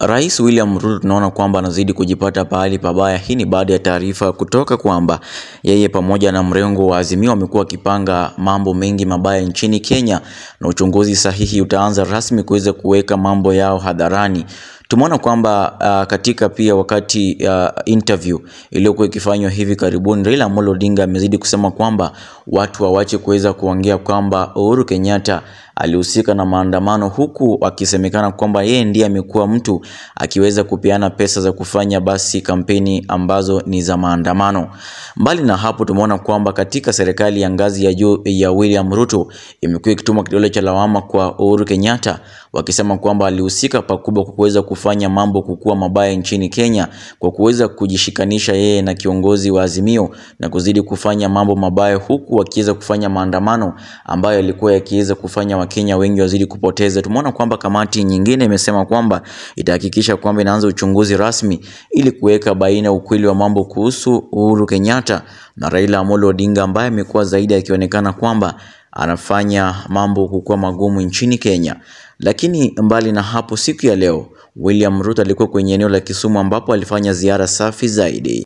Rais William Ruto tunaona kwamba anazidi kujipata pahali pabaya. Hii ni baada ya taarifa kutoka kwamba yeye pamoja na mrengo wa Azimio wamekuwa wakipanga mambo mengi mabaya nchini Kenya, na uchunguzi sahihi utaanza rasmi kuweza kuweka mambo yao hadharani. Tumeona kwamba uh, katika pia wakati uh, interview iliyokuwa ikifanywa hivi karibuni, Raila Amolo Odinga amezidi kusema kwamba watu wawache kuweza kuongea kwamba Uhuru Kenyatta alihusika na maandamano, huku akisemekana kwamba yeye ndiye amekuwa mtu akiweza kupeana pesa za kufanya basi kampeni ambazo ni za maandamano. Mbali na hapo, tumeona kwamba katika serikali ya ngazi ya juu ya William Ruto imekuwa ikituma kidole cha lawama kwa Uhuru Kenyatta, wakisema kwamba alihusika pakubwa kwa kuweza kufanya mambo kukua mabaya nchini Kenya kwa kuweza kujishikanisha yeye na kiongozi wa Azimio na kuzidi kufanya mambo mabaya, huku wakiweza kufanya maandamano ambayo yalikuwa yakiweza kufanya Wakenya wengi wazidi kupoteza. Tumeona kwamba kamati nyingine imesema kwamba itahakikisha kwamba inaanza uchunguzi rasmi ili kuweka baina ukweli wa mambo kuhusu Uhuru Kenyatta na Raila Amolo Odinga ambaye amekuwa zaidi akionekana kwamba anafanya mambo kukua magumu nchini Kenya. Lakini mbali na hapo, siku ya leo William Ruto alikuwa kwenye eneo la Kisumu ambapo alifanya ziara safi zaidi.